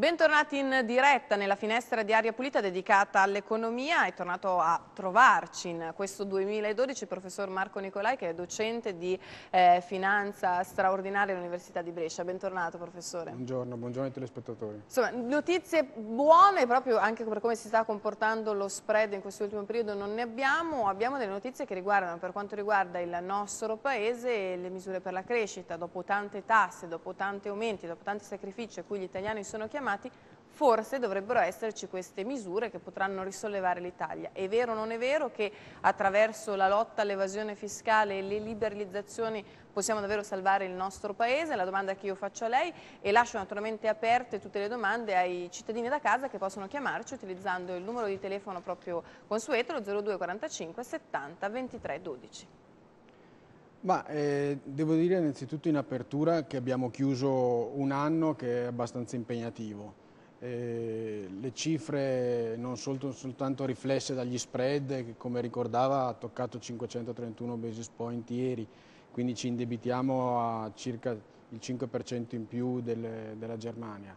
Bentornati in diretta nella finestra di aria pulita dedicata all'economia. È tornato a trovarci in questo 2012 il professor Marco Nicolai che è docente di eh, finanza straordinaria all'Università di Brescia. Bentornato professore. Buongiorno, buongiorno ai telespettatori. Insomma, notizie buone proprio anche per come si sta comportando lo spread in questo ultimo periodo non ne abbiamo. Abbiamo delle notizie che riguardano per quanto riguarda il nostro paese e le misure per la crescita. Dopo tante tasse, dopo tanti aumenti, dopo tanti sacrifici a cui gli italiani sono chiamati fermati, forse dovrebbero esserci queste misure che potranno risollevare l'Italia. È vero o non è vero che attraverso la lotta all'evasione fiscale e le liberalizzazioni possiamo davvero salvare il nostro Paese? La domanda che io faccio a lei e lascio naturalmente aperte tutte le domande ai cittadini da casa che possono chiamarci utilizzando il numero di telefono proprio consueto, lo 0245 70 23 12. Ma, eh, devo dire innanzitutto in apertura che abbiamo chiuso un anno che è abbastanza impegnativo. Eh, le cifre non sol soltanto riflesse dagli spread, che come ricordava ha toccato 531 basis point ieri, quindi ci indebitiamo a circa il 5% in più del, della Germania.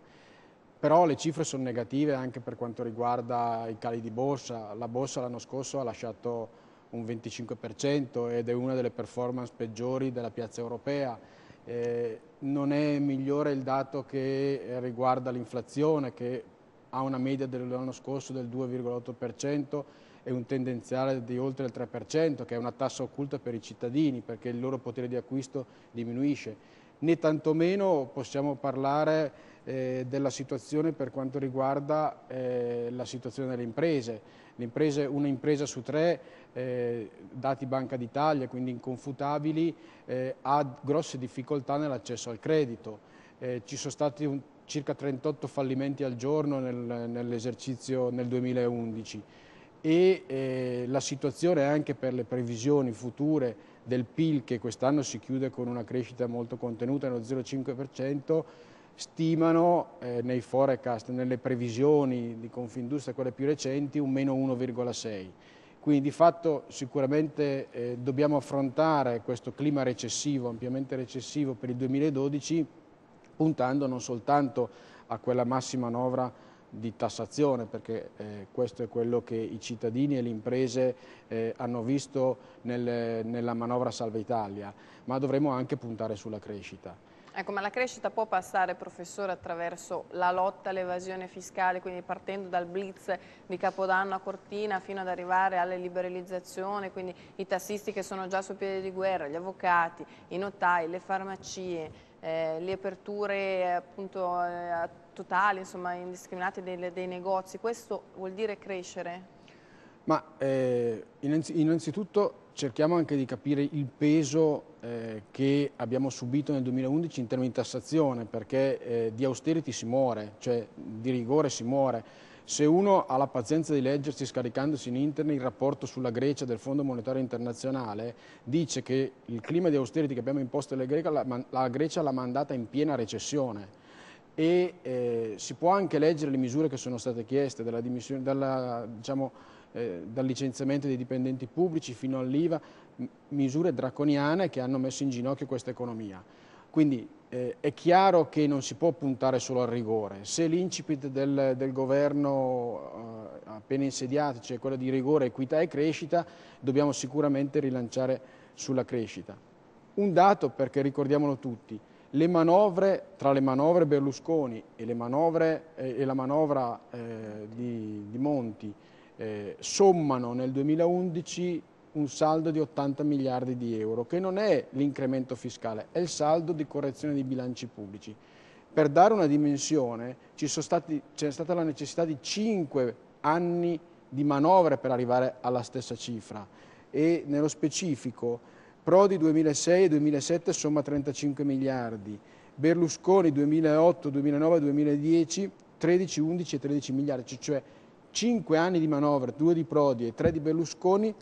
Però le cifre sono negative anche per quanto riguarda i cali di borsa. La borsa l'anno scorso ha lasciato un 25% ed è una delle performance peggiori della piazza europea. Eh, non è migliore il dato che riguarda l'inflazione che ha una media dell'anno scorso del 2,8% e un tendenziale di oltre il 3%, che è una tassa occulta per i cittadini perché il loro potere di acquisto diminuisce. Né tantomeno possiamo parlare eh, della situazione per quanto riguarda eh, la situazione delle imprese. imprese impresa su tre, eh, dati Banca d'Italia, quindi inconfutabili, eh, ha grosse difficoltà nell'accesso al credito. Eh, ci sono stati un, circa 38 fallimenti al giorno nel, nell'esercizio nel 2011 e eh, la situazione anche per le previsioni future del PIL che quest'anno si chiude con una crescita molto contenuta, nello 0,5%, stimano eh, nei forecast, nelle previsioni di Confindustria, quelle più recenti, un meno 1,6. Quindi di fatto sicuramente eh, dobbiamo affrontare questo clima recessivo, ampiamente recessivo per il 2012, puntando non soltanto a quella massima manovra di tassazione, perché eh, questo è quello che i cittadini e le imprese eh, hanno visto nel, nella manovra Salva Italia, ma dovremo anche puntare sulla crescita. Ecco, ma la crescita può passare, professore, attraverso la lotta all'evasione fiscale, quindi partendo dal blitz di Capodanno a Cortina fino ad arrivare alle liberalizzazioni, quindi i tassisti che sono già sul piede di guerra, gli avvocati, i notai, le farmacie, eh, le aperture eh, appunto eh, totali, insomma, indiscriminate dei, dei negozi. Questo vuol dire crescere? Ma eh, innanzitutto cerchiamo anche di capire il peso eh, che abbiamo subito nel 2011 in termini di tassazione, perché eh, di austerity si muore, cioè di rigore si muore. Se uno ha la pazienza di leggersi scaricandosi in internet il rapporto sulla Grecia del Fondo Monetario Internazionale, dice che il clima di austerity che abbiamo imposto alla Grecia la, Grecia l'ha mandata in piena recessione e eh, si può anche leggere le misure che sono state chieste dalla, dimissione, dalla diciamo, eh, dal licenziamento dei dipendenti pubblici fino all'IVA, misure draconiane che hanno messo in ginocchio questa economia. Quindi eh, è chiaro che non si può puntare solo al rigore. Se l'incipit del, del, governo eh, appena insediato, cioè quello di rigore, equità e crescita, dobbiamo sicuramente rilanciare sulla crescita. Un dato perché ricordiamolo tutti, le manovre, tra le manovre Berlusconi e, le manovre, eh, e la manovra eh, di, di Monti, eh, sommano nel 2011 un saldo di 80 miliardi di euro, che non è l'incremento fiscale, è il saldo di correzione dei bilanci pubblici. Per dare una dimensione c'è stata la necessità di 5 anni di manovre per arrivare alla stessa cifra e nello specifico Prodi 2006 e 2007 somma 35 miliardi, Berlusconi 2008, 2009, 2010 13, 11 e 13 miliardi, cioè cinque anni di manovra, due di Prodi e tre di Berlusconi,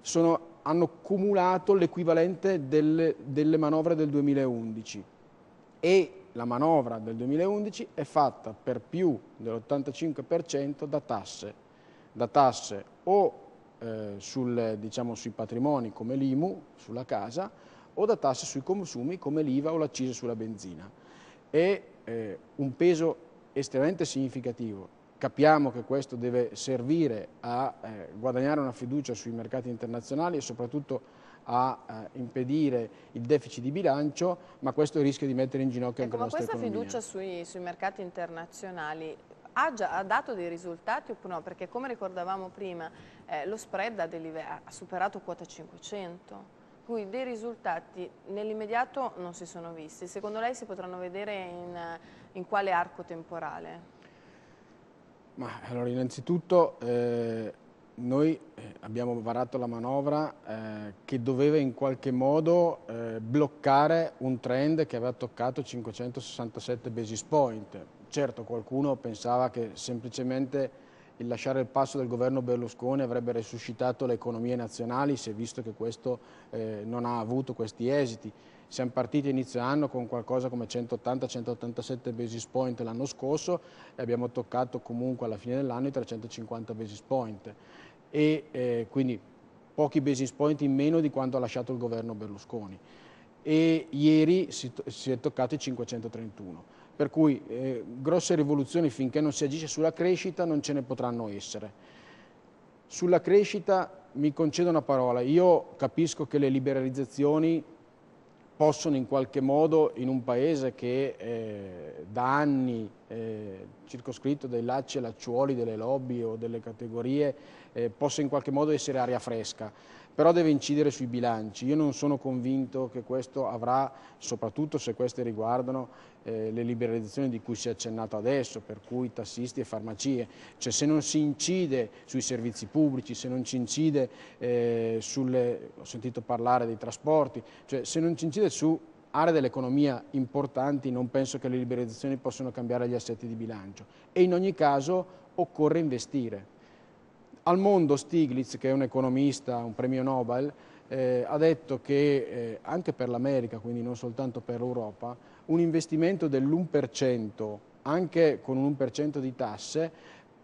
sono, hanno cumulato l'equivalente delle, delle manovre del 2011 e la manovra del 2011 è fatta per più dell'85% da tasse, da tasse o eh, sul, diciamo, sui patrimoni come l'IMU, sulla casa, o da tasse sui consumi come l'IVA o l'accise sulla benzina. È eh, un peso estremamente significativo Capiamo che questo deve servire a eh, guadagnare una fiducia sui mercati internazionali e soprattutto a eh, impedire il deficit di bilancio, ma questo rischia di mettere in ginocchio ecco, anche la nostra economia. Ma questa fiducia sui, sui mercati internazionali ha, già, ha dato dei risultati oppure no? Perché come ricordavamo prima, eh, lo spread ha, ha superato quota 500 cui dei risultati nell'immediato non si sono visti. Secondo lei si potranno vedere in, in quale arco temporale? Ma allora innanzitutto eh, noi eh, abbiamo varato la manovra eh, che doveva in qualche modo eh, bloccare un trend che aveva toccato 567 basis point. Certo qualcuno pensava che semplicemente il lasciare il passo del governo Berlusconi avrebbe resuscitato le economie nazionali, si è visto che questo eh, non ha avuto questi esiti. Siamo partiti inizio anno con qualcosa come 180-187 basis point l'anno scorso e abbiamo toccato comunque alla fine dell'anno i 350 basis point. E eh, quindi pochi basis point in meno di quanto ha lasciato il governo Berlusconi. E ieri si, si è toccato i 531. Per cui eh, grosse rivoluzioni finché non si agisce sulla crescita non ce ne potranno essere. Sulla crescita mi concedo una parola. Io capisco che le liberalizzazioni possono in qualche modo in un paese che eh, da anni eh, circoscritto dai lacci e lacciuoli delle lobby o delle categorie eh, possa in qualche modo essere aria fresca, però deve incidere sui bilanci. Io non sono convinto che questo avrà, soprattutto se queste riguardano eh, le liberalizzazioni di cui si è accennato adesso, per cui tassisti e farmacie, cioè se non si incide sui servizi pubblici, se non si incide eh, sulle, ho sentito parlare dei trasporti, cioè se non si incide su aree dell'economia importanti non penso che le liberalizzazioni possano cambiare gli assetti di bilancio e in ogni caso occorre investire. Al mondo Stiglitz, che è un economista, un premio Nobel, eh, ha detto che eh, anche per l'America, quindi non soltanto per l'Europa, un investimento dell'1%, anche con un 1% di tasse,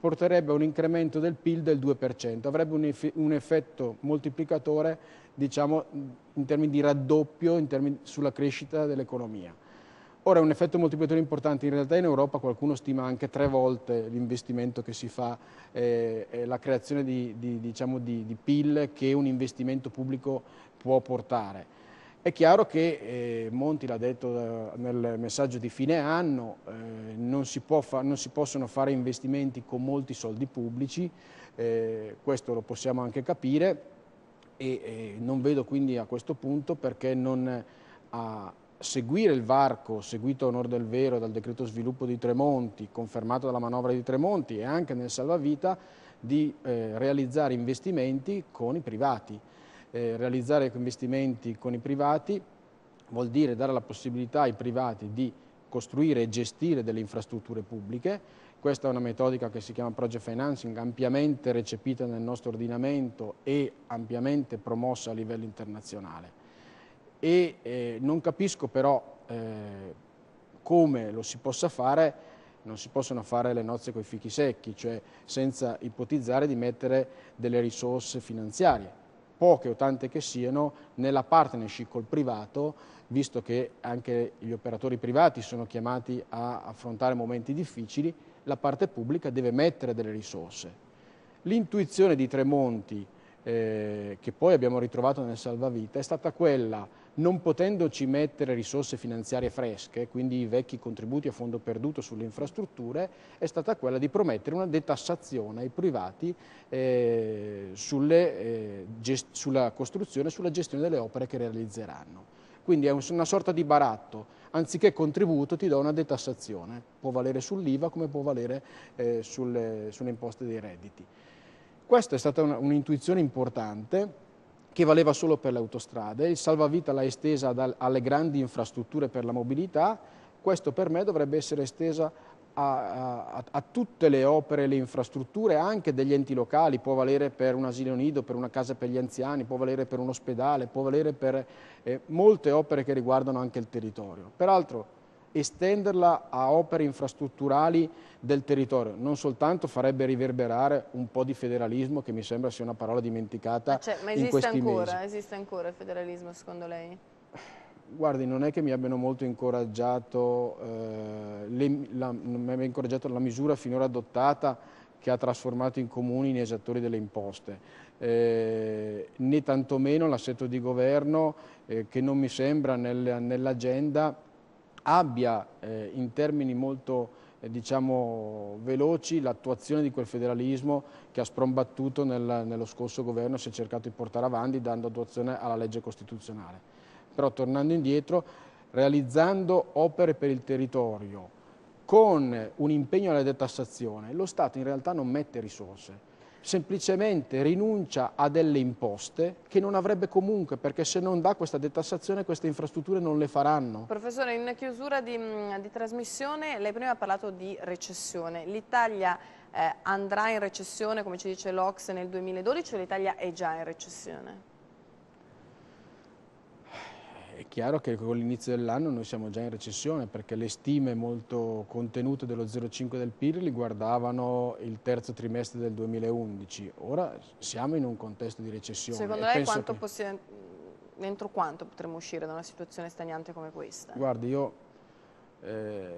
porterebbe a un incremento del PIL del 2%, avrebbe un, eff un effetto moltiplicatore diciamo, in termini di raddoppio termini sulla crescita dell'economia. Ora è un effetto moltiplicatore importante, in realtà in Europa qualcuno stima anche tre volte l'investimento che si fa, eh, la creazione di, di, diciamo di, di PIL che un investimento pubblico può portare. È chiaro che, eh, Monti l'ha detto eh, nel messaggio di fine anno, eh, non, si fa, non, si possono fare investimenti con molti soldi pubblici, eh, questo lo possiamo anche capire e eh, non vedo quindi a questo punto perché non a seguire il varco seguito a onore del vero dal decreto sviluppo di Tremonti, confermato dalla manovra di Tremonti e anche nel salvavita, di eh, realizzare investimenti con i privati eh, realizzare investimenti con i privati vuol dire dare la possibilità ai privati di costruire e gestire delle infrastrutture pubbliche. Questa è una metodica che si chiama project financing, ampiamente recepita nel nostro ordinamento e ampiamente promossa a livello internazionale. E eh, non capisco però eh, come lo si possa fare non si possono fare le nozze con i fichi secchi, cioè senza ipotizzare di mettere delle risorse finanziarie poche o tante che siano, nella partnership col privato, visto che anche gli operatori privati sono chiamati a affrontare momenti difficili, la parte pubblica deve mettere delle risorse. L'intuizione di Tremonti, eh, che poi abbiamo ritrovato nel Salvavita, è stata quella non potendoci mettere risorse finanziarie fresche, quindi i vecchi contributi a fondo perduto sulle infrastrutture, è stata quella di promettere una detassazione ai privati eh, sulle, eh, sulla costruzione e sulla gestione delle opere che realizzeranno. Quindi è una sorta di baratto, anziché contributo ti do una detassazione, può valere sull'IVA come può valere eh, sulle, sulle, imposte dei redditi. Questa è stata un'intuizione importante che valeva solo per le autostrade, il salvavita l'ha estesa dal, alle grandi infrastrutture per la mobilità, questo per me dovrebbe essere estesa a, a, a, tutte le opere, e le infrastrutture, anche degli enti locali, può valere per un asilo nido, per una casa per gli anziani, può valere per un ospedale, può valere per eh, molte opere che riguardano anche il territorio. Peraltro estenderla a opere infrastrutturali del territorio, non soltanto farebbe riverberare un po' di federalismo che mi sembra sia una parola dimenticata ma cioè, ma in questi ancora, mesi. esiste ancora il federalismo secondo lei? Guardi, non è che mi abbiano molto incoraggiato, eh, le, la, mi abbia incoraggiato la misura finora adottata che ha trasformato in comuni in esattori delle imposte, eh, né tantomeno l'assetto di governo eh, che non mi sembra nel, nell'agenda abbia eh, in termini molto eh, diciamo, veloci l'attuazione di quel federalismo che ha sprombattuto nel, nello scorso governo e si è cercato di portare avanti dando attuazione alla legge costituzionale. Però tornando indietro, realizzando opere per il territorio con un impegno alla detassazione, lo Stato in realtà non mette risorse semplicemente rinuncia a delle imposte che non avrebbe comunque, perché se non dà questa detassazione queste infrastrutture non le faranno. Professore, in chiusura di, di trasmissione, lei prima ha parlato di recessione. L'Italia eh, andrà in recessione, come ci dice l'Ox, nel 2012 o l'Italia è già in recessione? È chiaro che con l'inizio dell'anno noi siamo già in recessione perché le stime molto contenute dello 0,5 del PIL riguardavano il terzo trimestre del 2011. Ora siamo in un contesto di recessione. Secondo lei quanto che... possiamo, entro quanto potremmo uscire da una situazione stagnante come questa? Guardi, io eh,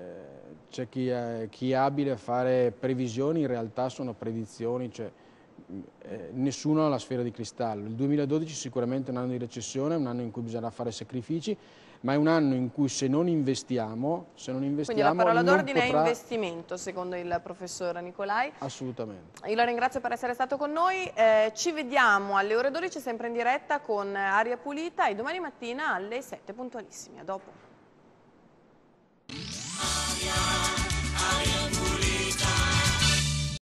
c'è chi, chi, è abile a fare previsioni, in realtà sono predizioni, cioè eh, nessuno ha la sfera di cristallo. Il 2012 sicuramente è un anno di recessione, un anno in cui bisognerà fare sacrifici, ma è un anno in cui se non investiamo, se non investiamo Quindi la parola d'ordine potrà... è investimento, secondo il professor Nicolai. Assolutamente. Io la ringrazio per essere stato con noi. Eh, ci vediamo alle ore 12, sempre in diretta con Aria Pulita e domani mattina alle 7 puntualissimi. A dopo.